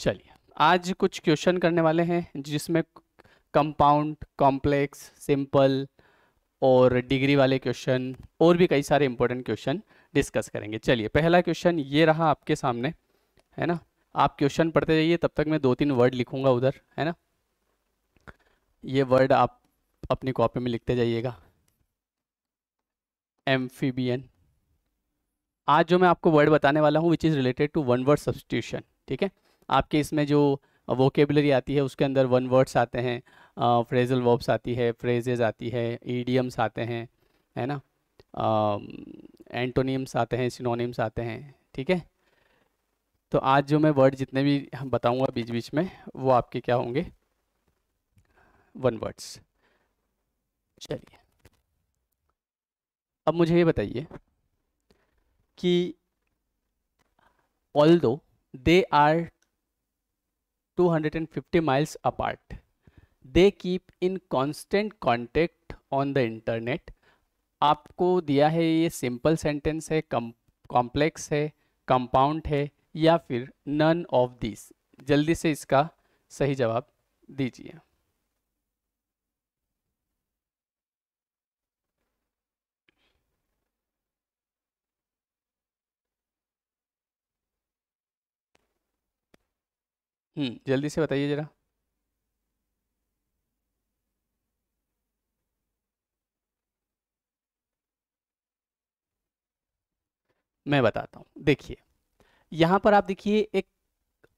चलिए आज कुछ क्वेश्चन करने वाले हैं जिसमें कंपाउंड कॉम्प्लेक्स सिंपल और डिग्री वाले क्वेश्चन और भी कई सारे इंपॉर्टेंट क्वेश्चन डिस्कस करेंगे चलिए पहला क्वेश्चन ये रहा आपके सामने है ना आप क्वेश्चन पढ़ते जाइए तब तक मैं दो तीन वर्ड लिखूंगा उधर है ना ये वर्ड आप अपनी कॉपी में लिखते जाइएगा एम्फीबियन आज जो मैं आपको वर्ड बताने वाला हूँ which is related to one word substitution ठीक है आपके इसमें जो वोकेबलरी आती है उसके अंदर वन वर्ड्स आते हैं फ्रेजल वर्ब्स आती है फ्रेजेज आती है ईडियम्स आते हैं है ना एंटोनियम्स आते हैं सिनोनिम्स आते हैं ठीक है तो आज जो मैं वर्ड जितने भी बताऊंगा बीच बीच में वो आपके क्या होंगे वन वर्ड्स चलिए अब मुझे ये बताइए कि although they are two hundred and fifty miles apart they keep in constant contact on the internet आपको दिया है ये सिंपल सेंटेंस है कॉम्प्लेक्स है कंपाउंड है या फिर नन ऑफ दिस जल्दी से इसका सही जवाब दीजिए हम्म। जल्दी से बताइए ज़रा मैं बताता हूँ देखिए यहां पर आप देखिए एक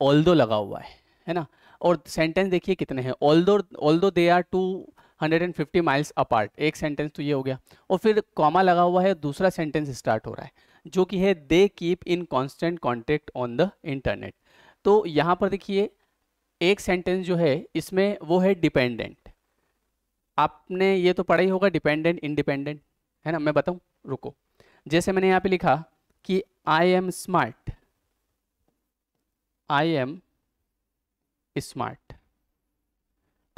ऑल दो लगा हुआ है है ना और सेंटेंस देखिए कितने हैं all although although they are two hundred and fifty miles apart एक सेंटेंस तो ये हो गया और फिर कॉमा लगा हुआ है दूसरा सेंटेंस स्टार्ट हो रहा है जो कि है they keep in constant contact on the internet तो यहां पर देखिए एक सेंटेंस जो है इसमें वो है डिपेंडेंट आपने ये तो पढ़ा ही होगा डिपेंडेंट इंडिपेंडेंट है ना मैं बताऊं रुको जैसे मैंने यहां पे लिखा कि I am smart I am smart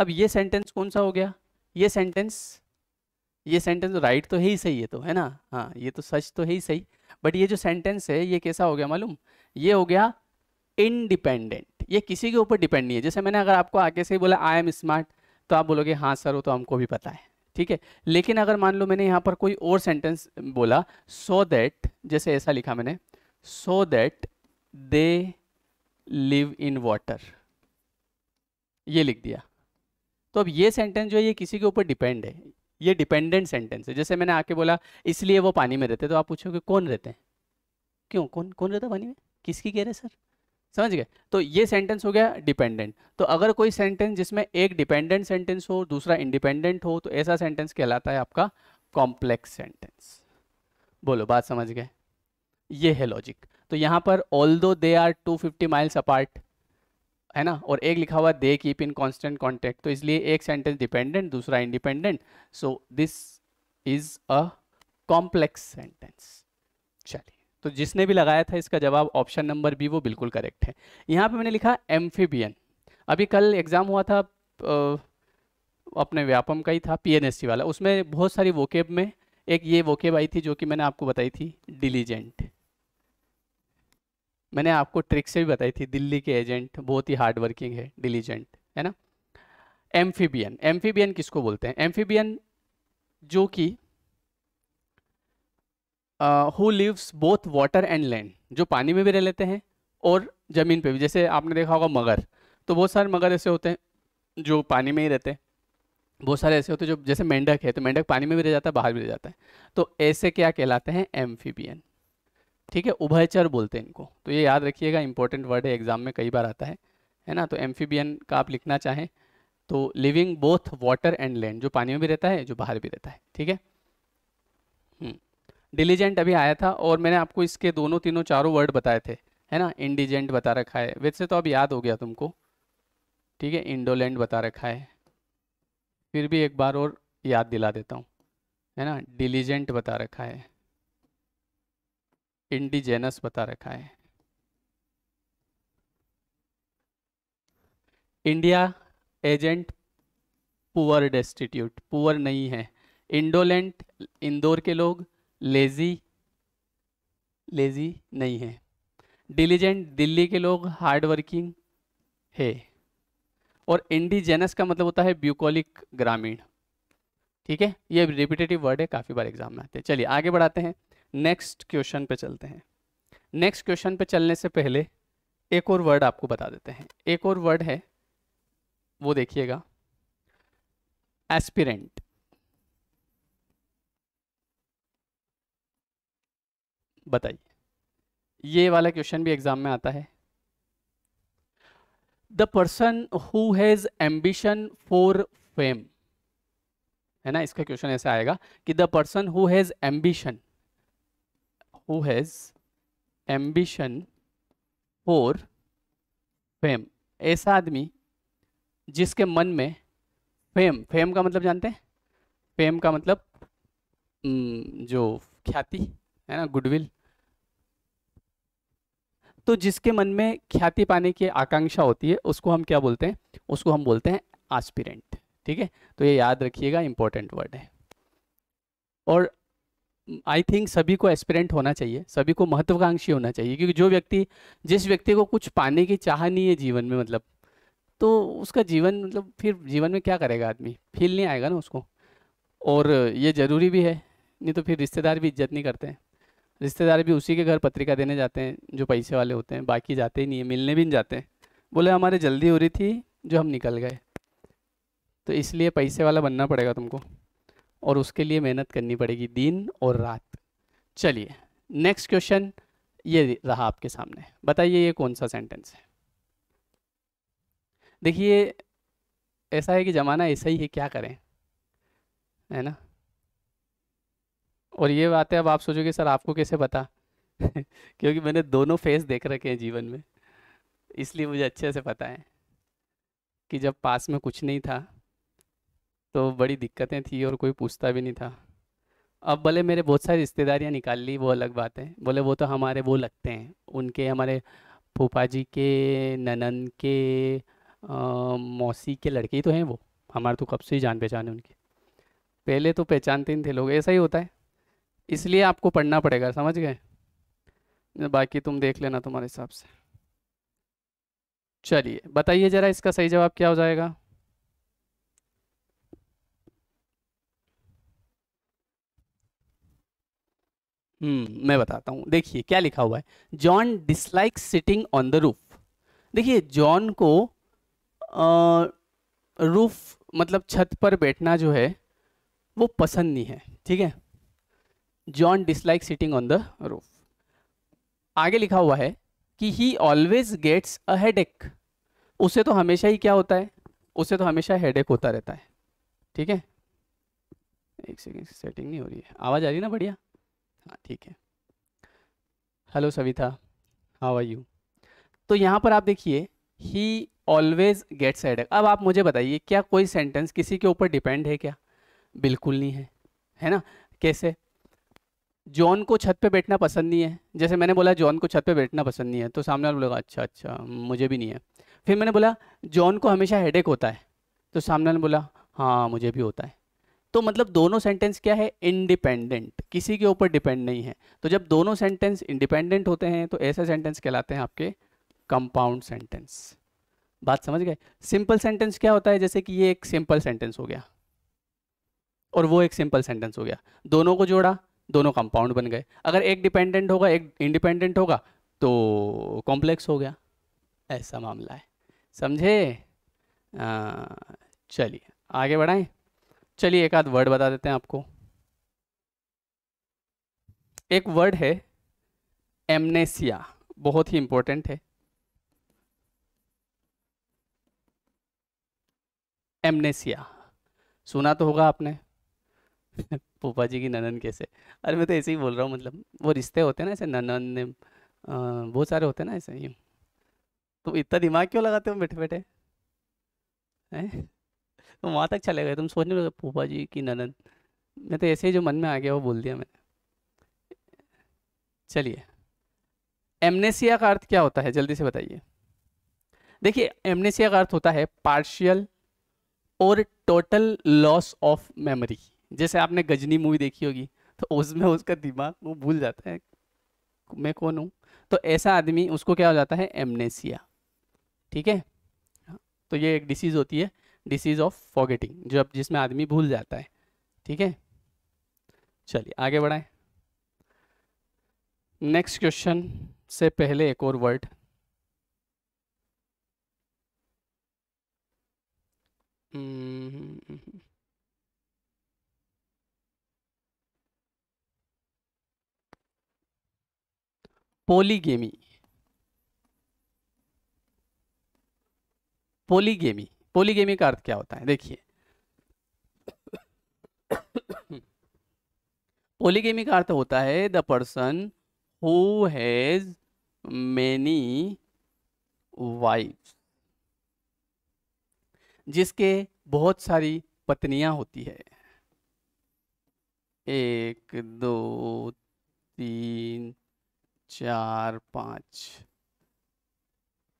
अब ये सेंटेंस कौन सा हो गया ये सेंटेंस ये सेंटेंस राइट तो है ही सही है तो है ना हाँ ये तो सच तो है ही सही बट ये जो सेंटेंस है ये कैसा हो गया मालूम ये हो गया इनडिपेंडेंट ये किसी के ऊपर डिपेंड नहीं है जैसे मैंने अगर आपको आगे से बोला आई एम स्मार्ट तो आप बोलोगे हाँ सर वो तो हमको भी पता है ठीक है लेकिन अगर मान लो मैंने यहाँ पर कोई और सेंटेंस बोला सो so दैट जैसे ऐसा लिखा मैंने so that they live in water ये लिख दिया तो अब ये सेंटेंस जो है ये किसी के ऊपर डिपेंड है ये डिपेंडेंट सेंटेंस है जैसे मैंने आके बोला इसलिए वो पानी में रहते तो आप पूछोगे कौन रहते हैं क्यों कौन कौन रहता पानी में किसकी कह रहे सर समझ गए तो ये सेंटेंस हो गया डिपेंडेंट तो अगर कोई सेंटेंस जिसमें एक डिपेंडेंट सेंटेंस हो दूसरा इंडिपेंडेंट हो तो ऐसा सेंटेंस कहलाता है आपका कॉम्प्लेक्स सेंटेंस बोलो बात समझ गए ये है लॉजिक तो यहाँ पर although they are two fifty miles apart है ना और एक लिखा हुआ they keep in constant contact तो इसलिए एक सेंटेंस डिपेंडेंट दूसरा independent so this is a complex sentence चलिए तो जिसने भी लगाया था इसका जवाब ऑप्शन नंबर बी वो बिल्कुल करेक्ट है यहाँ पे मैंने लिखा एम्फीबियन अभी कल एग्ज़ाम हुआ था अपने व्यापम का ही था पीएनएससी वाला उसमें बहुत सारी वोकेब में एक ये वोकेब आई थी जो कि मैंने आपको बताई थी डिलीजेंट मैंने आपको ट्रिक से भी बताई थी दिल्ली के एजेंट बहुत ही हार्ड वर्किंग है डिलीजेंट है ना एम्फीबियन एम्फीबियन किसको बोलते हैं एम्फीबियन जो कि who lives both water and land जो पानी में भी रह लेते हैं और ज़मीन पे भी जैसे आपने देखा होगा मगर तो बहुत सारे मगर ऐसे होते हैं जो पानी में ही रहते हैं बहुत सारे ऐसे होते हैं जो जैसे मेंढक है तो मेंढक पानी में भी रह जाता है बाहर भी रह जाता है तो ऐसे क्या कहलाते हैं एम्फीबियन ठीक है उभयचर बोलते हैं इनको तो ये याद रखिएगा इंपॉर्टेंट वर्ड है एग्जाम में कई बार आता है है ना तो एम्फीबियन का आप लिखना चाहें तो living both water and land जो पानी में भी रहता है जो बाहर भी रहता है ठीक है डिलीजेंट अभी आया था और मैंने आपको इसके दोनों तीनों चारों वर्ड बताए थे है ना इंडिजेंट बता रखा है वैसे तो अब याद हो गया तुमको ठीक है इंडोलेंट बता रखा है फिर भी एक बार और याद दिला देता हूँ है ना डिलीजेंट बता रखा है इंडिजेनस बता रखा है India agent poor destitute poor नहीं है इंडोलेंट इंदौर के लोग लेज़ी लेज़ी नहीं है डिलीजेंट दिल्ली के लोग हार्ड वर्किंग है और इंडिजेनस का मतलब होता है ब्यूकोलिक ग्रामीण ठीक है ये रिपीटेटिव वर्ड है काफ़ी बार एग्जाम में आते हैं चलिए आगे बढ़ाते हैं नेक्स्ट क्वेश्चन पे चलते हैं नेक्स्ट क्वेश्चन पे चलने से पहले एक और वर्ड आपको बता देते हैं एक और वर्ड है वो देखिएगा एस्पिरेंट बताइए ये वाला क्वेश्चन भी एग्जाम में आता है the person who has ambition for fame है ना इसका क्वेश्चन ऐसा आएगा कि the person who has ambition who has ambition for fame ऐसा आदमी जिसके मन में फेम फेम का मतलब जानते हैं फेम का मतलब जो ख्याति है ना गुडविल तो जिसके मन में ख्याति पाने की आकांक्षा होती है उसको हम क्या बोलते हैं उसको हम बोलते हैं आस्पिरेंट ठीक है तो ये याद रखिएगा इंपॉर्टेंट वर्ड है और आई थिंक सभी को एस्पिरेंट होना चाहिए सभी को महत्वाकांक्षी होना चाहिए क्योंकि जो व्यक्ति जिस व्यक्ति को कुछ पाने की चाह नहीं है जीवन में मतलब तो उसका जीवन मतलब फिर जीवन में क्या करेगा आदमी फील नहीं आएगा ना उसको और ये ज़रूरी भी है नहीं तो फिर रिश्तेदार भी इज्जत नहीं करते हैं रिश्तेदार भी उसी के घर पत्रिका देने जाते हैं जो पैसे वाले होते हैं बाकी जाते ही नहीं है मिलने भी नहीं जाते हैं बोले हमारे जल्दी हो रही थी जो हम निकल गए तो इसलिए पैसे वाला बनना पड़ेगा तुमको और उसके लिए मेहनत करनी पड़ेगी दिन और रात चलिए नेक्स्ट क्वेश्चन ये रहा आपके सामने बताइए ये कौन सा सेंटेंस है देखिए ऐसा है कि ज़माना ऐसा ही है क्या करें है ना और ये बात है अब आप सोचोगे सर आपको कैसे पता क्योंकि मैंने दोनों फेस देख रखे हैं जीवन में इसलिए मुझे अच्छे से पता है कि जब पास में कुछ नहीं था तो बड़ी दिक्कतें थी और कोई पूछता भी नहीं था अब भले मेरे बहुत सारी रिश्तेदारियाँ निकाल ली वो अलग बात है बोले वो तो हमारे वो लगते हैं उनके हमारे फूफा जी के ननन के आ, मौसी के लड़के ही तो हैं वो हमारे तो कब से ही जान पहचान है उनकी पहले तो पहचानते नहीं थे लोग ऐसा ही होता है इसलिए आपको पढ़ना पड़ेगा समझ गए बाकी तुम देख लेना तुम्हारे हिसाब से चलिए बताइए ज़रा इसका सही जवाब क्या हो जाएगा हम्म मैं बताता हूँ देखिए क्या लिखा हुआ है John dislike sitting on the roof देखिए जॉन को रूफ मतलब छत पर बैठना जो है वो पसंद नहीं है ठीक है John dislike sitting on the roof आगे लिखा हुआ है कि he always gets a headache उसे तो हमेशा ही क्या होता है उसे तो हमेशा हेडेक होता रहता है ठीक है एक सेकेंड सेटिंग नहीं हो रही है आवाज़ आ रही है ना बढ़िया हाँ ठीक है hello Savita how are you तो यहाँ पर आप देखिए ही ऑलवेज गेट्स हेडेक अब आप मुझे बताइए क्या कोई सेंटेंस किसी के ऊपर डिपेंड है क्या बिल्कुल नहीं है है ना कैसे जॉन को छत पे बैठना पसंद नहीं है जैसे मैंने बोला जॉन को छत पे बैठना पसंद नहीं है तो सामने वाले बोला अच्छा अच्छा मुझे भी नहीं है फिर मैंने बोला जॉन को हमेशा हेडेक होता है तो सामने वाले बोला हाँ मुझे भी होता है तो मतलब दोनों सेंटेंस क्या है इंडिपेंडेंट किसी के ऊपर डिपेंड नहीं है तो जब दोनों सेंटेंस इंडिपेंडेंट होते हैं तो ऐसा सेंटेंस कहलाते हैं आपके कंपाउंड सेंटेंस बात समझ गए सिंपल सेंटेंस क्या होता है जैसे कि ये एक सिंपल सेंटेंस हो गया और वो एक सिंपल सेंटेंस हो गया दोनों को जोड़ा दोनों कंपाउंड बन गए अगर एक डिपेंडेंट होगा एक इंडिपेंडेंट होगा तो कॉम्प्लेक्स हो गया ऐसा मामला है समझे चलिए आगे बढ़ाएं चलिए एक आध वर्ड बता देते हैं आपको एक वर्ड है एमनेसिया बहुत ही इंपॉर्टेंट है एमनेसिया सुना तो होगा आपने फूफा जी की ननन कैसे अरे मैं तो ऐसे ही बोल रहा हूँ मतलब वो रिश्ते होते हैं ना ऐसे ननन ने बहुत सारे होते हैं ना ऐसे यूँ तुम इतना दिमाग क्यों लगाते हो बैठे बैठे हैं तुम वहाँ तक चले गए तुम सोच नहीं फूफा जी की ननन मैं तो ऐसे ही जो मन में आ गया वो बोल दिया मैंने चलिए एमनेसिया का अर्थ क्या होता है जल्दी से बताइए देखिए एमनेसिया का अर्थ होता है पार्शियल और टोटल लॉस ऑफ मेमोरी जैसे आपने गजनी मूवी देखी होगी तो उसमें उसका दिमाग वो भूल जाता है मैं कौन हूँ तो ऐसा आदमी उसको क्या हो जाता है एमनेसिया ठीक है हाँ, तो ये एक डिसीज़ होती है डिसीज़ ऑफ फॉगेटिंग जो अब जिसमें आदमी भूल जाता है ठीक है चलिए आगे बढ़ाएं नेक्स्ट क्वेश्चन से पहले एक और वर्ड पोलीगेमी पोलीगेमी पोलीगेमी का अर्थ क्या होता है देखिए पोलीगेमी का अर्थ होता है the person who has many wife जिसके बहुत सारी पत्नियां होती है एक दो तीन चार पाँच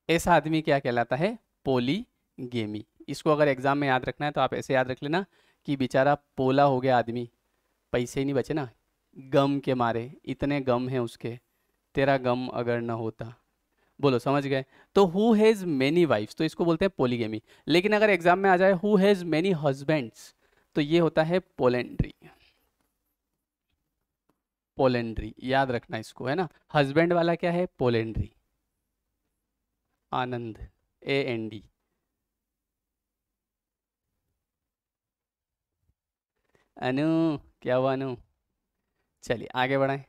ऐसा आदमी क्या कहलाता है पोलीगेमी इसको अगर एग्ज़ाम में याद रखना है तो आप ऐसे याद रख लेना कि बेचारा पोला हो गया आदमी पैसे ही नहीं बचे ना गम के मारे इतने गम हैं उसके तेरा गम अगर ना होता बोलो समझ गए तो हु हैज़ मैनी वाइफ्स तो इसको बोलते हैं पोलीगेमी लेकिन अगर एग्जाम में आ जाए हु हैज़ मैनी हजबेंड्स तो ये होता है पोलेंड्री पोलेंड्री याद रखना इसको है ना हस्बैंड वाला क्या है पोलेंड्री आनंद ए एन डी अनु क्या हुआ अनु चलिए आगे बढ़ाएं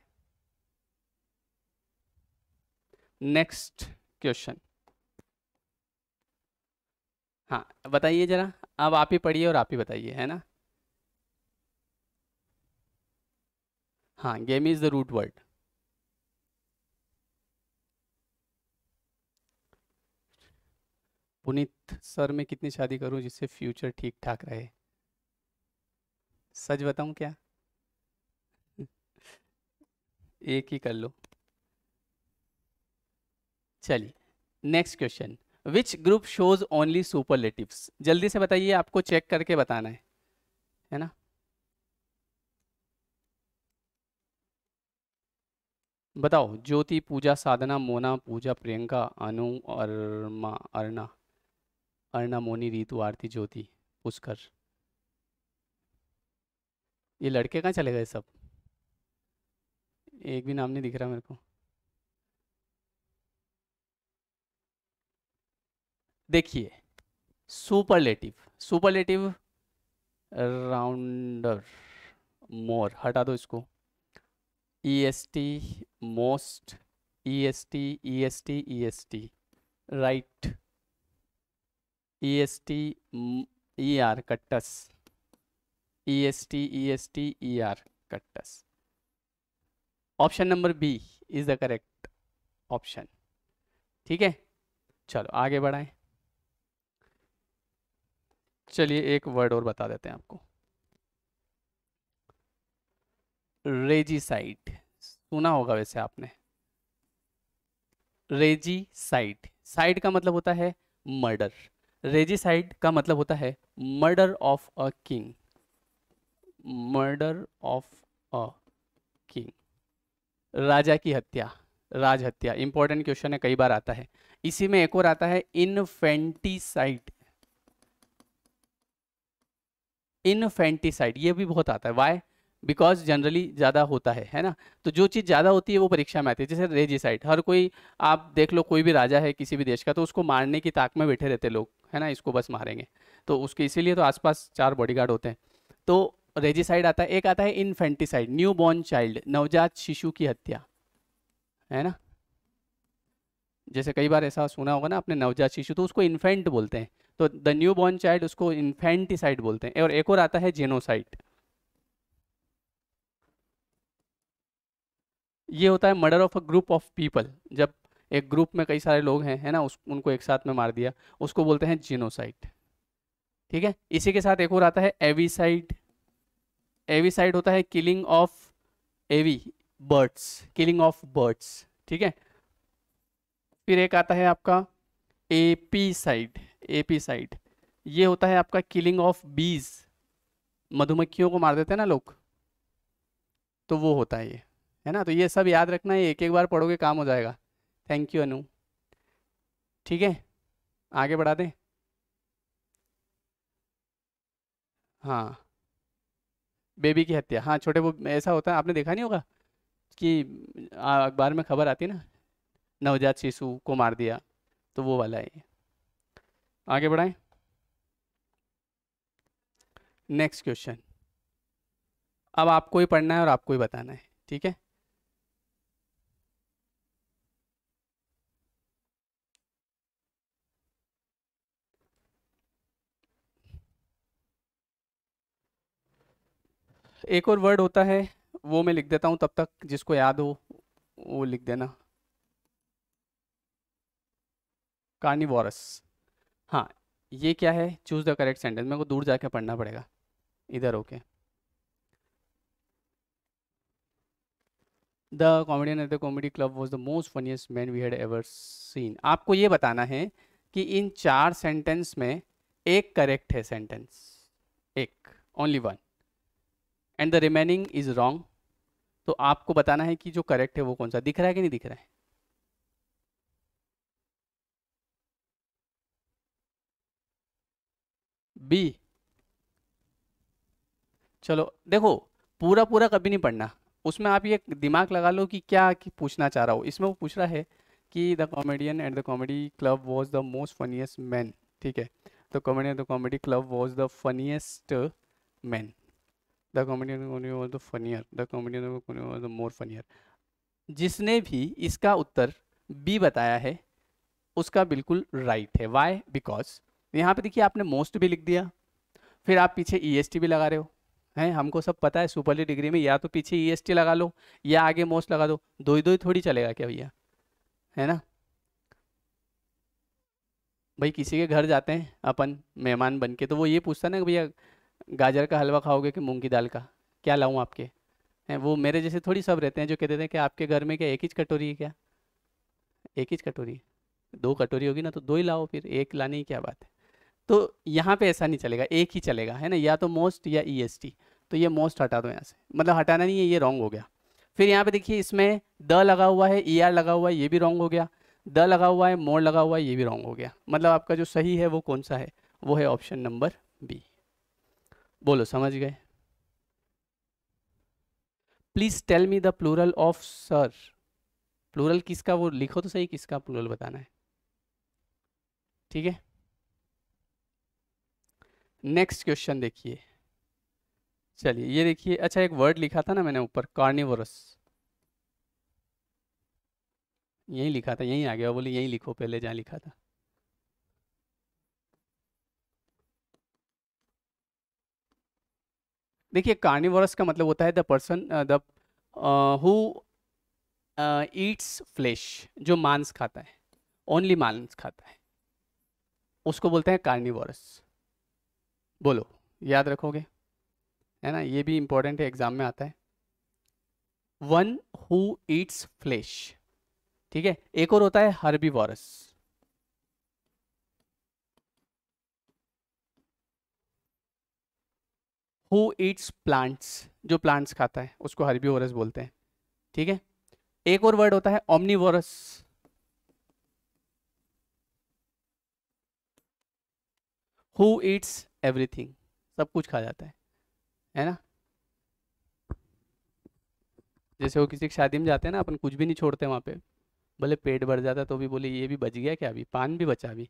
नेक्स्ट क्वेश्चन हाँ बताइए जरा अब आप ही पढ़िए और आप ही बताइए है ना हाँ game is the root word Punit sir में कितनी शादी करूं जिससे फ्यूचर ठीक ठाक रहे सच बताऊं क्या एक ही कर लो चलिए next question which group shows only superlatives जल्दी से बताइए आपको चेक करके बताना है है ना बताओ ज्योति पूजा साधना मोना पूजा प्रियंका अनु अरमा अरना अरना मोनी रीतु आरती ज्योति पुष्कर ये लड़के कहाँ चले गए सब एक भी नाम नहीं दिख रहा मेरे को देखिए सुपरलेटिव सुपरलेटिव राउंडर मोर हटा दो इसको est most est est est right est er cutters est est er cutters option number B is the correct option ठीक है चलो आगे बढ़ाएं चलिए एक वर्ड और बता देते हैं आपको रेजीसाइड सुना होगा वैसे आपने साइट साइड का मतलब होता है मर्डर रेजीसाइड का मतलब होता है murder of a king murder of a king राजा की हत्या राज हत्या इंपॉर्टेंट क्वेश्चन है कई बार आता है इसी में एक और आता है इनफेंटिसाइट इनफेंटिसाइट ये भी बहुत आता है वाई बिकॉज जनरली ज़्यादा होता है है ना तो जो चीज़ ज़्यादा होती है वो परीक्षा में आती है जैसे रेजिसाइड हर कोई आप देख लो कोई भी राजा है किसी भी देश का तो उसको मारने की ताक में बैठे रहते लोग है ना इसको बस मारेंगे तो उसके इसीलिए तो आसपास चार बॉडीगार्ड होते हैं तो रेजिसाइड आता है एक आता है इन्फेंटिसाइड न्यू बॉर्न चाइल्ड नवजात शिशु की हत्या है ना जैसे कई बार ऐसा सुना होगा ना अपने नवजात शिशु तो उसको इन्फेंट बोलते हैं तो द न्यू बॉर्न चाइल्ड उसको इन्फेंटिसाइड बोलते हैं और एक और आता है जेनोसाइड ये होता है murder of a group of people जब एक ग्रुप में कई सारे लोग हैं है ना उस उनको एक साथ में मार दिया उसको बोलते हैं जिनोसाइट ठीक है इसी के साथ एक और आता है एविसाइड एविसाइड होता है killing of avi birds killing of birds ठीक है फिर एक आता है आपका एपीसाइड एपीसाइड ये होता है आपका किलिंग ऑफ बीज मधुमक्खियों को मार देते हैं ना लोग तो वो होता है ये है ना तो ये सब याद रखना है एक एक बार पढ़ोगे काम हो जाएगा थैंक यू अनु ठीक है आगे बढ़ा दें हाँ बेबी की हत्या हाँ छोटे वो ऐसा होता है आपने देखा नहीं होगा कि अखबार में खबर आती है ना नवजात शिशु को मार दिया तो वो वाला है आगे बढ़ाएं नेक्स्ट क्वेश्चन अब आपको ही पढ़ना है और आपको ही बताना है ठीक है एक और वर्ड होता है वो मैं लिख देता हूँ तब तक जिसको याद हो वो लिख देना कार्निवॉरस हाँ ये क्या है चूज़ द करेक्ट सेंटेंस मेरे को दूर जाके पढ़ना पड़ेगा इधर okay the comedian at the comedy club was the most funniest man we had ever seen आपको ये बताना है कि इन चार सेंटेंस में एक करेक्ट है सेंटेंस एक only one and the remaining is wrong तो आपको बताना है कि जो करेक्ट है वो कौन सा दिख रहा है कि नहीं दिख रहा है बी चलो देखो पूरा पूरा कभी नहीं पढ़ना उसमें आप ये दिमाग लगा लो कि क्या कि पूछना चाह रहा हो इसमें वो पूछ रहा है कि the comedian at the comedy club was the most funniest man ठीक है the comedian the comedy club was the funniest man the comedian Connie was the funnier the comedian Connie was the more funnier जिसने भी इसका उत्तर B बताया है उसका बिल्कुल राइट right है वाई बिकॉज यहाँ पे देखिए आपने मोस्ट भी लिख दिया फिर आप पीछे ई e भी लगा रहे हो हैं हमको सब पता है सुपरली डिग्री में या तो पीछे ई e लगा लो या आगे मोस्ट लगा दो दो ही दो ही थोड़ी चलेगा क्या भैया है ना भाई किसी के घर जाते हैं अपन मेहमान बनके तो वो ये पूछता ना कि भैया गाजर का हलवा खाओगे कि मूंग की दाल का क्या लाऊं आपके हैं वो मेरे जैसे थोड़ी सब रहते हैं जो कहते थे कि आपके घर में क्या एक ही कटोरी है क्या एक ही कटोरी दो कटोरी होगी ना तो दो ही लाओ फिर एक लाने की क्या बात है तो यहाँ पे ऐसा नहीं चलेगा एक ही चलेगा है ना या तो मोस्ट या ई e तो ये मोस्ट हटा दो यहाँ से मतलब हटाना नहीं है ये रॉन्ग हो गया फिर यहाँ पे देखिए इसमें द लगा हुआ है ई e ER लगा हुआ है ये भी रॉन्ग हो गया द लगा हुआ है मोड़ लगा हुआ है ये भी रॉन्ग हो गया मतलब आपका जो सही है वो कौन सा है वो है ऑप्शन नंबर बी बोलो समझ गए please tell me the plural of sir plural किसका वो लिखो तो सही किसका प्लूरल बताना है ठीक है नेक्स्ट क्वेश्चन देखिए चलिए ये देखिए अच्छा एक वर्ड लिखा था ना मैंने ऊपर कार्निवरस यहीं लिखा था यहीं आ गया बोले यहीं लिखो पहले जहाँ लिखा था देखिए कार्निवरस का मतलब होता है the person the who eats flesh जो मांस खाता है ओनली मांस खाता है उसको बोलते हैं कार्निवरस बोलो याद रखोगे है ना ये भी इंपॉर्टेंट है एग्जाम में आता है वन हु ईट्स फ्लेश ठीक है एक और होता है वॉरस हु ईट्स प्लांट्स जो प्लांट्स खाता है उसको हरबी बोलते हैं ठीक है एक और वर्ड होता है ओमनीवोरस हु ईट्स एवरीथिंग सब कुछ खा जाता है है ना जैसे वो किसी की शादी में जाते हैं ना अपन कुछ भी नहीं छोड़ते वहाँ पे भले पेट भर जाता तो भी बोले ये भी बच गया क्या अभी पान भी बचा अभी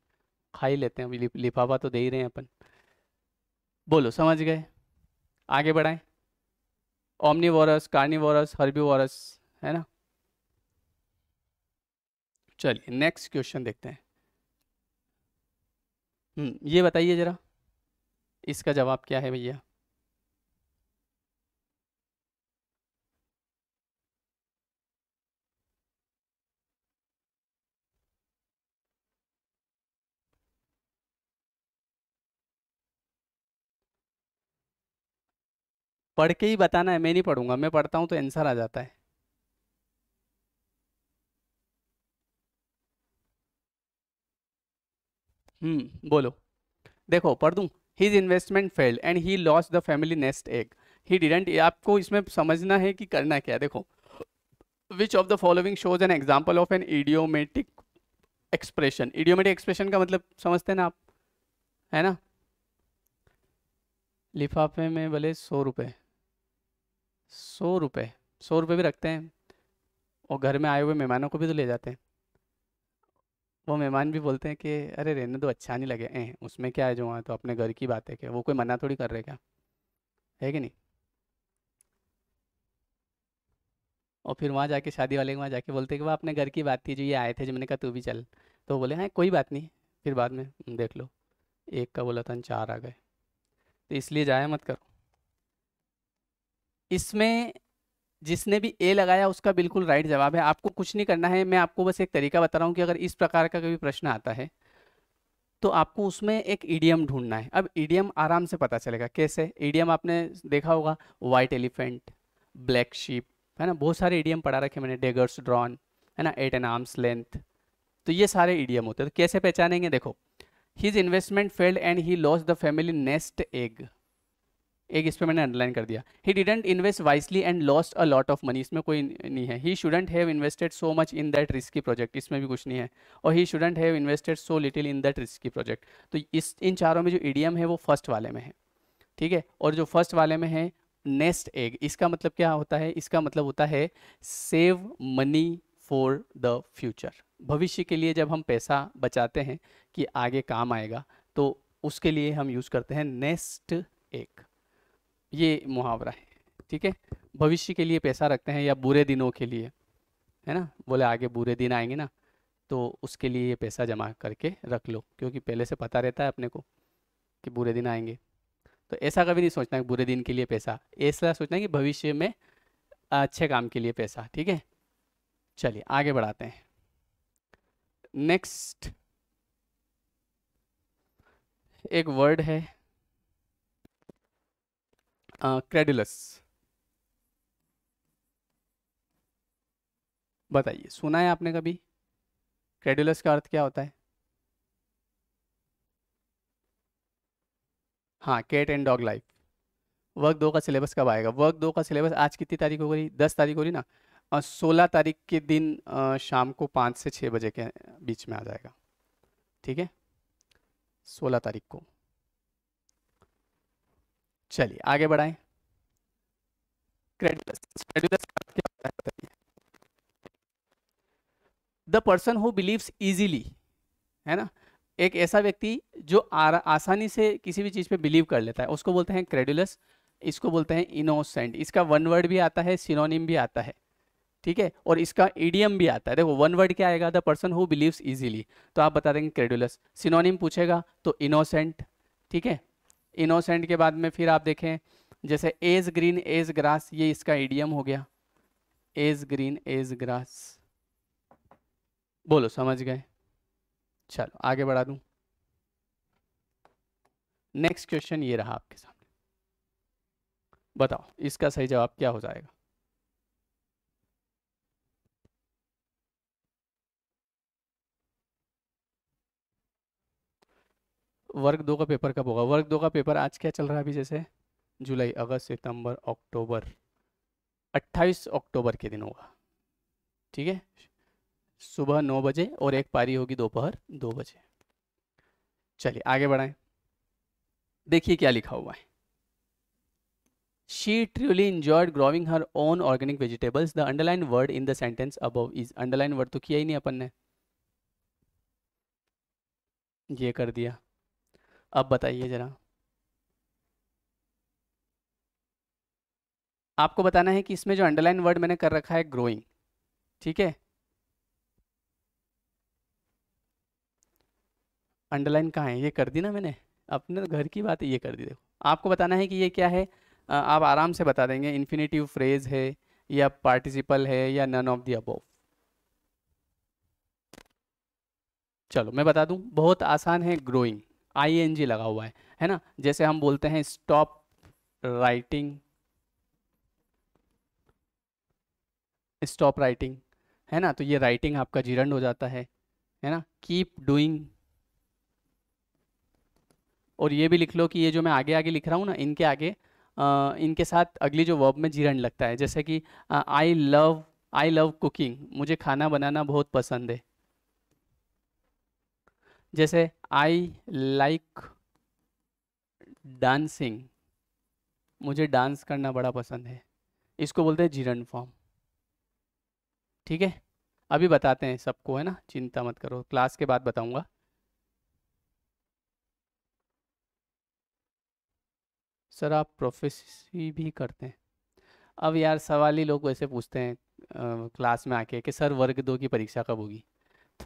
खा ही लेते हैं अभी लिफाफा तो दे ही रहे हैं अपन बोलो समझ गए आगे बढ़ाएं ओमनीवोरस कार्निवोरस हर्बीवोरस है ना चलिए नेक्स्ट क्वेश्चन देखते हैं हम्म, ये बताइए ज़रा इसका जवाब क्या है भैया पढ़ के ही बताना है मैं नहीं पढ़ूंगा मैं पढ़ता हूं तो आंसर आ जाता है हम्म बोलो देखो पढ़ दू his investment failed and he loss the family nest egg he didn't आपको इसमें समझना है कि करना क्या देखो which of the following shows an example of an idiomatic expression idiomatic expression का मतलब समझते हैं ना आप है ना लिफाफे में भले सौ रुपये सौ रुपये सौ रुपये भी रखते हैं और घर में आए हुए मेहमानों को भी तो ले जाते हैं वो मेहमान भी बोलते हैं कि अरे रहने दो अच्छा नहीं लगे ऐ उसमें क्या है जो वहाँ तो अपने घर की बात है क्या वो कोई मना थोड़ी कर रहे क्या है कि नहीं और फिर वहाँ जाके शादी वाले के वहाँ जाके बोलते हैं कि वह अपने घर की बात थी जो ये आए थे जो मैंने कहा तू भी चल तो बोले हाँ कोई बात नहीं फिर बाद में देख लो एक का बोला था चार आ गए तो इसलिए जाया मत करो इसमें जिसने भी ए लगाया उसका बिल्कुल राइट जवाब है आपको कुछ नहीं करना है मैं आपको बस एक तरीका बता रहा हूँ कि अगर इस प्रकार का कभी प्रश्न आता है तो आपको उसमें एक ईडीएम ढूंढना है अब ईडीएम आराम से पता चलेगा कैसे ईडीएम आपने देखा होगा वाइट एलिफेंट ब्लैक शीप है ना बहुत सारे ईडीएम पढ़ा रखे मैंने डेगर्स ड्रॉन है ना एट एन आर्म्स लेंथ तो ये सारे ईडीएम होते हैं तो कैसे पहचानेंगे देखो his investment failed and he loss the family nest egg एक इस पर मैंने अंडरलाइन कर दिया he didn't invest wisely and lost a lot of money इसमें कोई नहीं है he shouldn't have invested so much in that risky project इसमें भी कुछ नहीं है और he shouldn't have invested so little in that risky project तो इस इन चारों में जो ईडीएम है वो फर्स्ट वाले में है ठीक है और जो फर्स्ट वाले में है नेस्ट एग इसका मतलब क्या होता है इसका मतलब होता है save money for the future भविष्य के लिए जब हम पैसा बचाते हैं कि आगे काम आएगा तो उसके लिए हम यूज़ करते हैं नेस्ट एग ये मुहावरा है ठीक है भविष्य के लिए पैसा रखते हैं या बुरे दिनों के लिए है ना बोले आगे बुरे दिन आएंगे ना तो उसके लिए ये पैसा जमा करके रख लो क्योंकि पहले से पता रहता है अपने को कि बुरे दिन आएंगे तो ऐसा कभी नहीं सोचना है बुरे दिन के लिए पैसा ऐसा सोचना है कि भविष्य में अच्छे काम के लिए पैसा ठीक है चलिए आगे बढ़ाते हैं नेक्स्ट एक वर्ड है क्रेडुलस बताइए सुना है आपने कभी क्रेडुलस का अर्थ क्या होता है हाँ cat and dog life work दो का सिलेबस कब आएगा वर्क दो का सिलेबस आज कितनी तारीख हो रही दस तारीख हो रही ना और सोलह तारीख के दिन शाम को पाँच से छः बजे के बीच में आ जाएगा ठीक है सोलह तारीख को चलिए आगे बढ़ाएं credulous the person who believes easily है ना एक ऐसा व्यक्ति जो आसानी से किसी भी चीज़ पे बिलीव कर लेता है उसको बोलते हैं क्रेडुलस इसको बोलते हैं इनोसेंट इसका वन वर्ड भी आता है सिनोनिम भी आता है ठीक है और इसका इडियम भी आता है देखो वन वर्ड क्या आएगा the person who believes easily तो आप बता देंगे क्रेडुलस सिनोनिम पूछेगा तो इनोसेंट ठीक है इनोसेंट के बाद में फिर आप देखें जैसे एज ग्रीन एज ग्रास ये इसका एडियम हो गया एज ग्रीन एज ग्रास बोलो समझ गए चलो आगे बढ़ा दूं नेक्स्ट क्वेश्चन ये रहा आपके सामने बताओ इसका सही जवाब क्या हो जाएगा वर्क दो का पेपर कब होगा वर्क दो का पेपर आज क्या चल रहा है अभी जैसे जुलाई अगस्त सितंबर अक्टूबर 28 अक्टूबर के दिन होगा ठीक है सुबह नौ बजे और एक पारी होगी दोपहर दो बजे चलिए आगे बढ़ाएं देखिए क्या लिखा हुआ है she truly enjoyed growing her own organic vegetables the underline word in the sentence अब इज अंडरलाइन वर्ड तो किया ही नहीं अपन ने ये कर दिया अब बताइए ज़रा आपको बताना है कि इसमें जो अंडरलाइन वर्ड मैंने कर रखा है ग्रोइंग ठीक है अंडरलाइन कहाँ है ये कर दी ना मैंने अपने तो घर की बात है ये कर दी देखो आपको बताना है कि ये क्या है आप आराम से बता देंगे इन्फिनेटिव फ्रेज है या पार्टिसिपल है या नन ऑफ दी अबोव चलो मैं बता दूं बहुत आसान है ग्रोइंग आई लगा हुआ है है ना जैसे हम बोलते हैं स्टॉप राइटिंग स्टॉप राइटिंग है ना तो ये राइटिंग आपका जीरंड हो जाता है है ना कीप डूइंग और ये भी लिख लो कि ये जो मैं आगे आगे लिख रहा हूँ ना इनके आगे आ, इनके साथ अगली जो वर्ब में जीरण लगता है जैसे कि I love I love cooking मुझे खाना बनाना बहुत पसंद है जैसे आई लाइक डांसिंग मुझे डांस करना बड़ा पसंद है इसको बोलते हैं जीरन फॉर्म ठीक है अभी बताते हैं सबको है ना चिंता मत करो क्लास के बाद बताऊंगा सर आप प्रोफेसी भी करते हैं अब यार सवाल ही लोग वैसे पूछते हैं आ, क्लास में आके कि सर वर्ग दो की परीक्षा कब होगी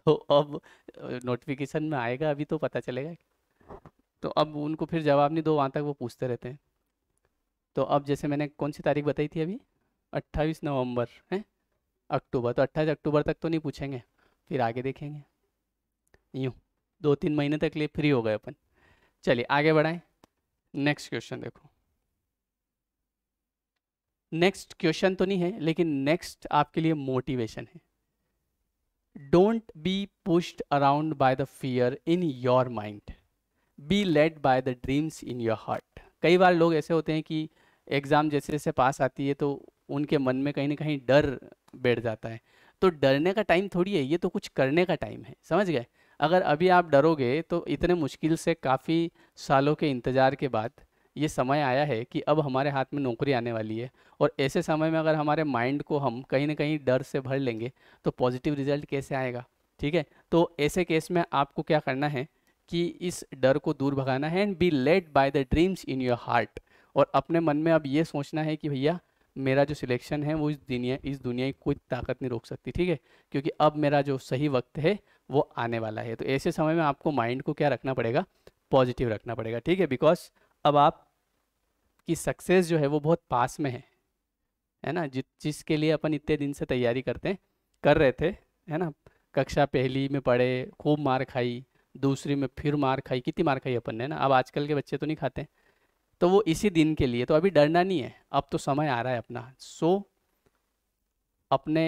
तो अब नोटिफिकेशन में आएगा अभी तो पता चलेगा तो अब उनको फिर जवाब नहीं दो वहाँ तक वो पूछते रहते हैं तो अब जैसे मैंने कौन सी तारीख बताई थी अभी अट्ठाईस नवंबर है अक्टूबर तो अट्ठाईस अक्टूबर तक तो नहीं पूछेंगे फिर आगे देखेंगे यूँ दो तीन महीने तक लिए फ्री हो गए अपन चलिए आगे बढ़ाएं नेक्स्ट क्वेश्चन देखो नेक्स्ट क्वेश्चन तो नहीं है लेकिन नेक्स्ट आपके लिए मोटिवेशन है don't be pushed around by the fear in your mind be led by the dreams in your heart कई बार लोग ऐसे होते हैं कि एग्ज़ाम जैसे जैसे पास आती है तो उनके मन में कहीं ना कहीं डर बैठ जाता है तो डरने का टाइम थोड़ी है ये तो कुछ करने का टाइम है समझ गए अगर अभी आप डरोगे तो इतने मुश्किल से काफ़ी सालों के इंतज़ार के बाद ये समय आया है कि अब हमारे हाथ में नौकरी आने वाली है और ऐसे समय में अगर हमारे माइंड को हम कहीं ना कहीं डर से भर लेंगे तो पॉजिटिव रिजल्ट कैसे आएगा ठीक है तो ऐसे केस में आपको क्या करना है कि इस डर को दूर भगाना है and be led by the dreams in your heart और अपने मन में अब ये सोचना है कि भैया मेरा जो सिलेक्शन है वो इस दुनिया इस दुनिया की कोई ताकत नहीं रोक सकती ठीक है क्योंकि अब मेरा जो सही वक्त है वो आने वाला है तो ऐसे समय में आपको माइंड को क्या रखना पड़ेगा पॉजिटिव रखना पड़ेगा ठीक है बिकॉज अब आप आपकी सक्सेस जो है वो बहुत पास में है है ना जि जिसके लिए अपन इतने दिन से तैयारी करते हैं कर रहे थे है ना कक्षा पहली में पढ़े खूब मार खाई दूसरी में फिर मार खाई कितनी मार खाई अपन ने ना अब आजकल के बच्चे तो नहीं खाते तो वो इसी दिन के लिए तो अभी डरना नहीं है अब तो समय आ रहा है अपना सो अपने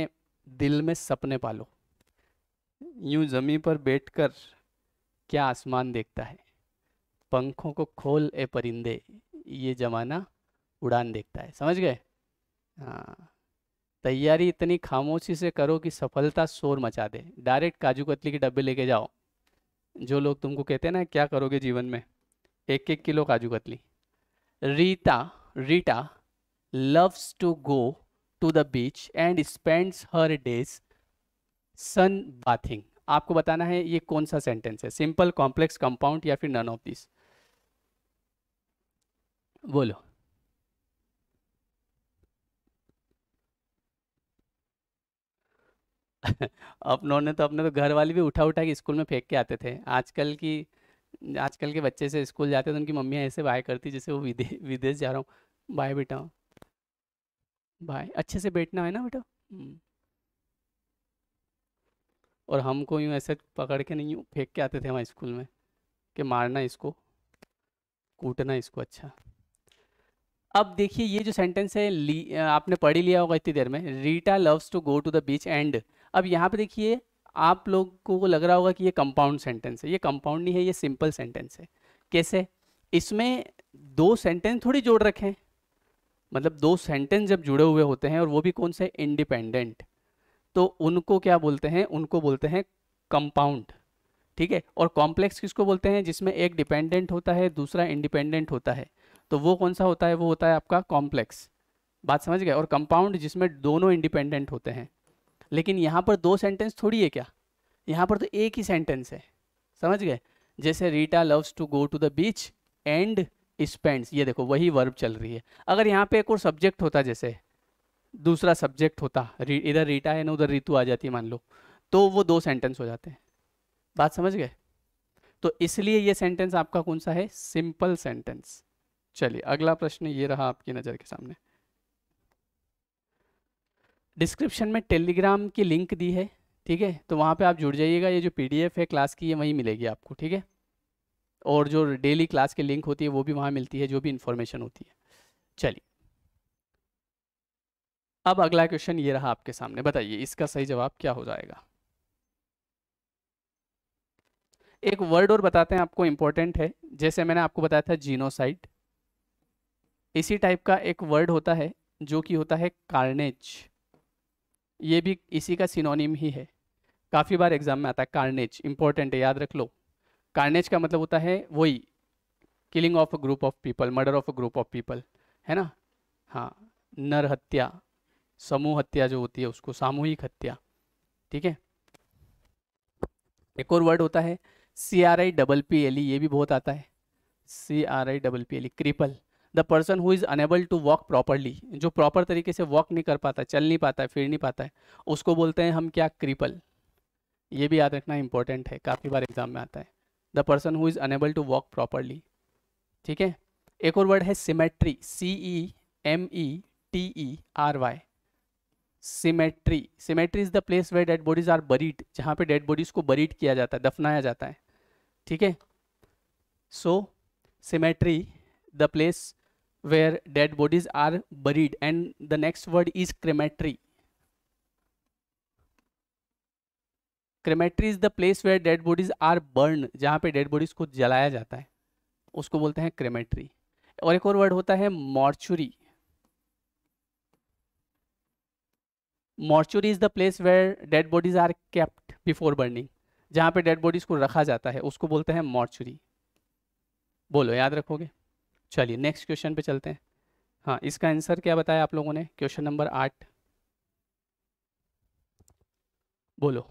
दिल में सपने पालो यूं जमीन पर बैठकर क्या आसमान देखता है पंखों को खोल ए परिंदे ये ज़माना उड़ान देखता है समझ गए हाँ तैयारी इतनी खामोशी से करो कि सफलता शोर मचा दे डायरेक्ट काजू कतली के डब्बे लेके जाओ जो लोग तुमको कहते हैं ना क्या करोगे जीवन में एक एक kilo kaju katli Rita Rita loves to go to the beach and spends her days sunbathing आपको बताना है ये कौन सा सेंटेंस है सिंपल कॉम्प्लेक्स कंपाउंड या फिर नन ऑफ दिस बोलो अपनों ने तो अपने तो घर वाले भी उठा उठा के स्कूल में फेंक के आते थे आजकल की आजकल के बच्चे से स्कूल जाते थे तो उनकी मम्मी ऐसे बाय करती जैसे वो विदेश विदेश जा रहा हूँ बाय बेटा बाय अच्छे से बैठना है ना बेटा हम्म। और हमको यूँ ऐसे पकड़ के नहीं यूँ फेंक के आते थे हमारे स्कूल में कि मारना इसको कूटना इसको अच्छा अब देखिए ये जो सेंटेंस है ली आपने पढ़ ही लिया होगा इतनी देर में Rita loves to go to the beach and अब यहाँ पे देखिए आप लोग को लग रहा होगा कि ये कंपाउंड सेंटेंस है ये कंपाउंड नहीं है ये सिंपल सेंटेंस है कैसे इसमें दो सेंटेंस थोड़ी जोड़ रखे हैं मतलब दो सेंटेंस जब जुड़े हुए होते हैं और वो भी कौन से इंडिपेंडेंट तो उनको क्या बोलते हैं उनको बोलते हैं कंपाउंड ठीक है और कॉम्प्लेक्स किसको बोलते हैं जिसमें एक डिपेंडेंट होता है दूसरा इंडिपेंडेंट होता है तो वो कौन सा होता है वो होता है आपका कॉम्प्लेक्स बात समझ गए और कंपाउंड जिसमें दोनों इंडिपेंडेंट होते हैं लेकिन यहाँ पर दो सेंटेंस थोड़ी है क्या यहाँ पर तो एक ही सेंटेंस है समझ गए जैसे Rita loves to go to the beach and spends ये देखो वही वर्ब चल रही है अगर यहाँ पे एक और सब्जेक्ट होता जैसे दूसरा सब्जेक्ट होता इधर रीटा है ना उधर रितु आ जाती मान लो तो वो दो सेंटेंस हो जाते हैं बात समझ गए तो इसलिए ये सेंटेंस आपका कौन सा है सिंपल सेंटेंस चलिए अगला प्रश्न ये रहा आपकी नज़र के सामने डिस्क्रिप्शन में टेलीग्राम की लिंक दी है ठीक है तो वहां पे आप जुड़ जाइएगा ये जो पीडीएफ है क्लास की ये वहीं मिलेगी आपको ठीक है और जो डेली क्लास की लिंक होती है वो भी वहां मिलती है जो भी इंफॉर्मेशन होती है चलिए अब अगला क्वेश्चन ये रहा आपके सामने बताइए इसका सही जवाब क्या हो जाएगा एक वर्ड और बताते हैं आपको इंपॉर्टेंट है जैसे मैंने आपको बताया था जीनोसाइट इसी टाइप का एक वर्ड होता है जो कि होता है कार्नेज ये भी इसी का सिनोनिम ही है काफ़ी बार एग्जाम में आता है कार्नेज इंपॉर्टेंट है याद रख लो कार्नेज का मतलब होता है वही killing of a group of people murder of a group of people है ना हाँ नर हत्या समूह हत्या जो होती है उसको सामूहिक हत्या ठीक है एक और वर्ड होता है C R I double P L E ये भी बहुत आता है C R I double P L E cripple the person who is unable to walk properly जो प्रॉपर तरीके से वॉक नहीं कर पाता चल नहीं पाता है फिर नहीं पाता है उसको बोलते हैं हम क्या क्रिपल ये भी याद रखना इंपॉर्टेंट है काफ़ी बार एग्जाम में आता है the person who is unable to walk properly ठीक है एक और वर्ड है cemetery C E M E T E R Y cemetery cemetery is the place way dead bodies are buried जहाँ पे डेड बॉडीज़ को बरीड किया जाता है दफनाया जाता है ठीक है so cemetery the place where dead bodies are buried and the next word is crematory crematory is the place where dead bodies are burn जहाँ पे डेड बॉडीज को जलाया जाता है उसको बोलते हैं क्रेमेट्री और एक और वर्ड होता है mortuary mortuary is the place where dead bodies are kept before burning जहाँ पे डेड बॉडीज को रखा जाता है उसको बोलते हैं मॉर्चुरी बोलो याद रखोगे चलिए नेक्स्ट क्वेश्चन पे चलते हैं हाँ इसका आंसर क्या बताया आप लोगों ने क्वेश्चन नंबर आठ बोलो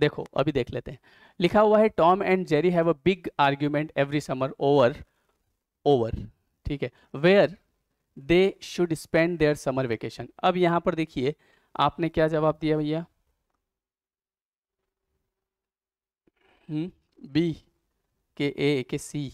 देखो अभी देख लेते हैं लिखा हुआ है Tom and Jerry have a big argument every summer over over ठीक है where they should spend their summer vacation अब यहां पर देखिए आपने क्या जवाब दिया भैया बी के ए के सी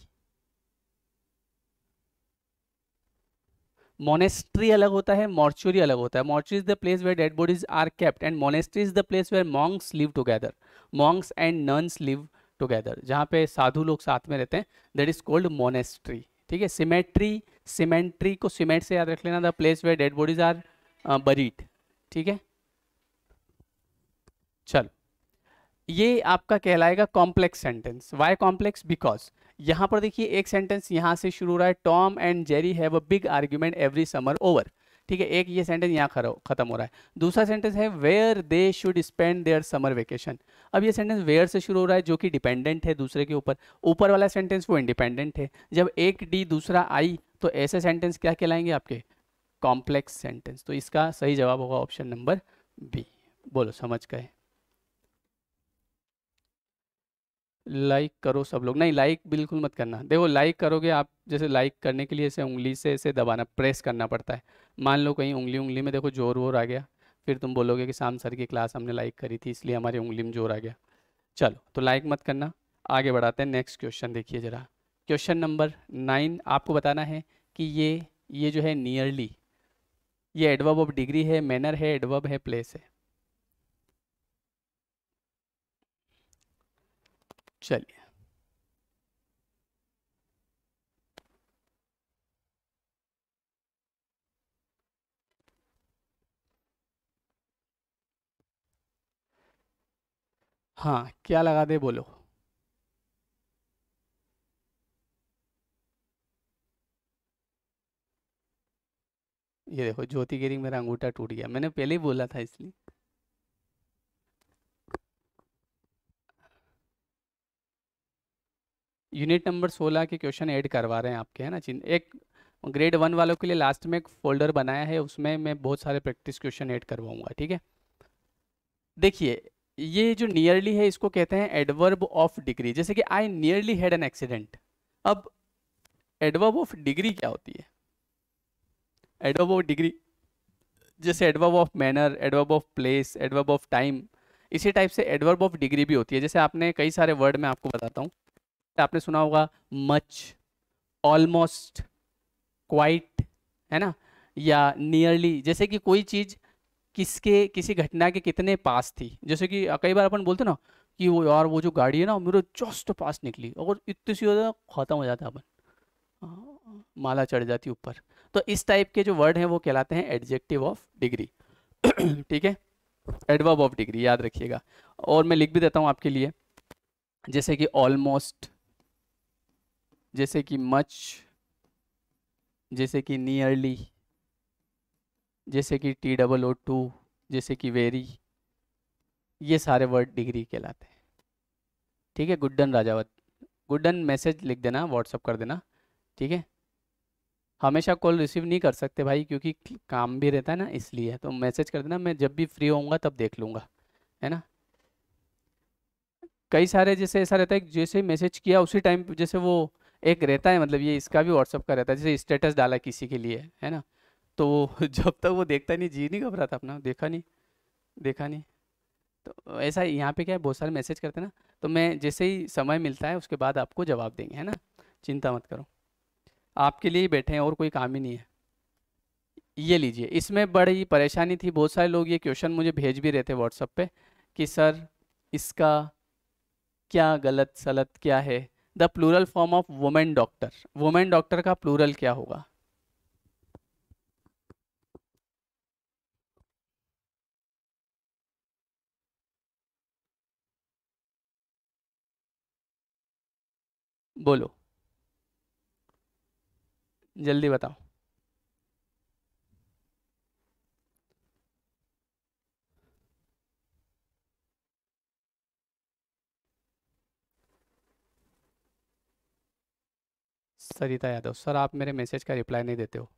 मोनेस्ट्री अलग होता है मॉर्चुरी अलग होता है mortuary is the place where dead bodies are kept and monastery is the place where monks live together monks and nuns live together जहाँ पे साधु लोग साथ में रहते हैं दैट इज कोल्ड मोनेस्ट्री ठीक है सिमेट्री सिमेंट्री को सीमेंट से याद रख लेना the place where dead bodies are buried ठीक है चलो ये आपका कहलाएगा complex sentence why complex because यहाँ पर देखिए एक सेंटेंस यहाँ से शुरू हो रहा है Tom and Jerry have a big argument every summer over ठीक है एक ये सेंटेंस यहाँ खत्म हो रहा है दूसरा सेंटेंस है where they should spend their summer vacation अब ये सेंटेंस वेयर से शुरू हो रहा है जो कि डिपेंडेंट है दूसरे के ऊपर ऊपर वाला सेंटेंस वो इंडिपेंडेंट है जब एक डी दूसरा आई तो ऐसे सेंटेंस क्या कहलाएंगे आपके कॉम्प्लेक्स सेंटेंस तो इसका सही जवाब होगा ऑप्शन नंबर बी बोलो समझ गए लाइक करो सब लोग नहीं लाइक बिल्कुल मत करना देखो लाइक करोगे आप जैसे लाइक करने के लिए ऐसे उंगली से ऐसे दबाना प्रेस करना पड़ता है मान लो कहीं उंगली उंगली में देखो जोर वोर आ गया फिर तुम बोलोगे कि शाम सर की क्लास हमने लाइक करी थी इसलिए हमारी उंगली में जोर आ गया चलो तो लाइक मत करना आगे बढ़ाते हैं नेक्स्ट क्वेश्चन देखिए ज़रा क्वेश्चन नंबर नाइन आपको बताना है कि ये ये जो है नियरली ये एडवब ऑफ डिग्री है मैनर है एडवब है प्लेस है चलिए हाँ क्या लगा दे बोलो ये देखो ज्योति गिरी मेरा अंगूठा टूट गया मैंने पहले ही बोला था इसलिए यूनिट नंबर 16 के क्वेश्चन ऐड करवा रहे हैं आपके है ना चिन्ह एक ग्रेड वन वालों के लिए लास्ट में एक फोल्डर बनाया है उसमें मैं बहुत सारे प्रैक्टिस क्वेश्चन ऐड करवाऊंगा ठीक है देखिए ये जो नियरली है इसको कहते हैं एडवर्ब ऑफ डिग्री जैसे कि I nearly had an accident अब एडवर्ब ऑफ डिग्री क्या होती है एडवर्ब ऑफ डिग्री जैसे adverb of manner adverb of place adverb of time इसी टाइप से एडवर्ब ऑफ डिग्री भी होती है जैसे आपने कई सारे वर्ड में आपको बताता हूँ आपने सुना होगा मच ऑलमोस्ट क्वाइट है ना या नियरली जैसे कि कोई चीज़ किसके किसी घटना के कितने पास थी जैसे कि कई बार अपन बोलते ना कि वो यार वो जो गाड़ी है ना मेरे जस्ट पास निकली और इतनी सी होता खत्म हो जाता अपन माला चढ़ जाती ऊपर तो इस टाइप के जो वर्ड हैं वो कहलाते हैं एडजेक्टिव ऑफ डिग्री ठीक है एडवर्ब ऑफ डिग्री याद रखिएगा और मैं लिख भी देता हूँ आपके लिए जैसे कि ऑलमोस्ट जैसे कि मच जैसे कि नियरली जैसे कि टी डबल ओ टू जैसे कि वेरी ये सारे वर्ड डिग्री कहलाते हैं ठीक है गुड्डन राजावत गुड्डन मैसेज लिख देना व्हाट्सअप कर देना ठीक है हमेशा कॉल रिसीव नहीं कर सकते भाई क्योंकि काम भी रहता है ना इसलिए तो मैसेज कर देना मैं जब भी फ्री होऊंगा तब देख लूँगा है ना कई सारे जैसे ऐसा रहता है जैसे मैसेज किया उसी टाइम जैसे वो एक रहता है मतलब ये इसका भी व्हाट्सअप का रहता है जैसे स्टेटस डाला किसी के लिए है ना तो जब तक वो देखता नहीं जी नहीं घबराता अपना देखा नहीं देखा नहीं तो ऐसा यहाँ पे क्या है बहुत सारे मैसेज करते हैं ना तो मैं जैसे ही समय मिलता है उसके बाद आपको जवाब देंगे है ना चिंता मत करो आपके लिए ही बैठे हैं और कोई काम ही नहीं है ये लीजिए इसमें बड़ी परेशानी थी बहुत सारे लोग ये क्वेश्चन मुझे भेज भी रहे थे व्हाट्सअप पे कि सर इसका क्या गलत सलत क्या है the plural form of women doctor women doctor का प्लूरल क्या होगा बोलो जल्दी बताओ सरिता यादव सर आप मेरे मैसेज का रिप्लाई नहीं देते हो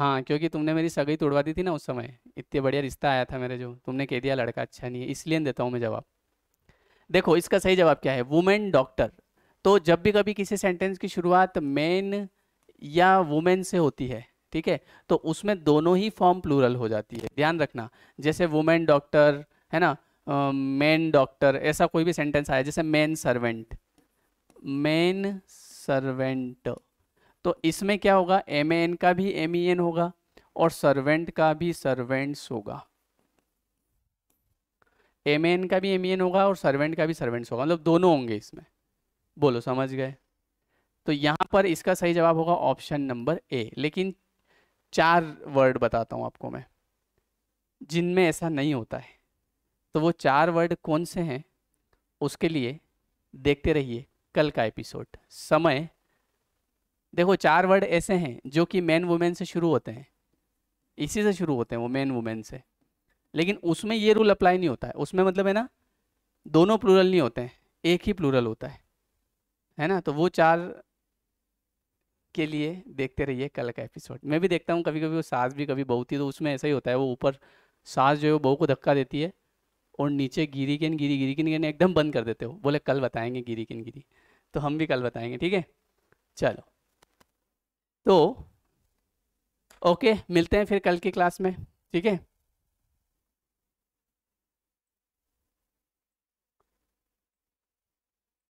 हाँ क्योंकि तुमने मेरी सगाई तोड़वा दी थी ना उस समय इतने बढ़िया रिश्ता आया था मेरे जो तुमने कह दिया लड़का अच्छा नहीं है इसलिए देता हूँ मैं जवाब देखो इसका सही जवाब क्या है वुमेन डॉक्टर तो जब भी कभी किसी सेंटेंस की शुरुआत मैन या वुमेन से होती है ठीक है तो उसमें दोनों ही फॉर्म प्लूरल हो जाती है ध्यान रखना जैसे वुमेन डॉक्टर है ना मैन डॉक्टर ऐसा कोई भी सेंटेंस आया जैसे मैन सर्वेंट मैन सर्वेंट तो इसमें क्या होगा एम एन का भी एम ई एन होगा और सर्वेंट का भी सर्वेंट्स होगा एम एन का भी एम ई एन होगा और सर्वेंट का भी सर्वेंट्स होगा मतलब दोनों होंगे इसमें बोलो समझ गए तो यहाँ पर इसका सही जवाब होगा ऑप्शन नंबर ए लेकिन चार वर्ड बताता हूँ आपको मैं जिनमें ऐसा नहीं होता है तो वो चार वर्ड कौन से हैं उसके लिए देखते रहिए कल का एपिसोड समय देखो चार वर्ड ऐसे हैं जो कि मैन वुमेन से शुरू होते हैं इसी से शुरू होते हैं वो मैन वुमेन से लेकिन उसमें ये रूल अप्लाई नहीं होता है उसमें मतलब है ना दोनों प्लूरल नहीं होते हैं एक ही प्लूरल होता है है ना तो वो चार के लिए देखते रहिए कल का एपिसोड मैं भी देखता हूँ कभी कभी वो सास भी कभी बहुत ही तो उसमें ऐसा ही होता है वो ऊपर सास जो है वो बहू को धक्का देती है और नीचे गिरी किन गिरी गिरी किन गिरी एकदम बंद कर देते हो बोले कल बताएंगे गिरी किन गिरी तो हम भी कल बताएंगे ठीक है चलो तो ओके मिलते हैं फिर कल की क्लास में ठीक है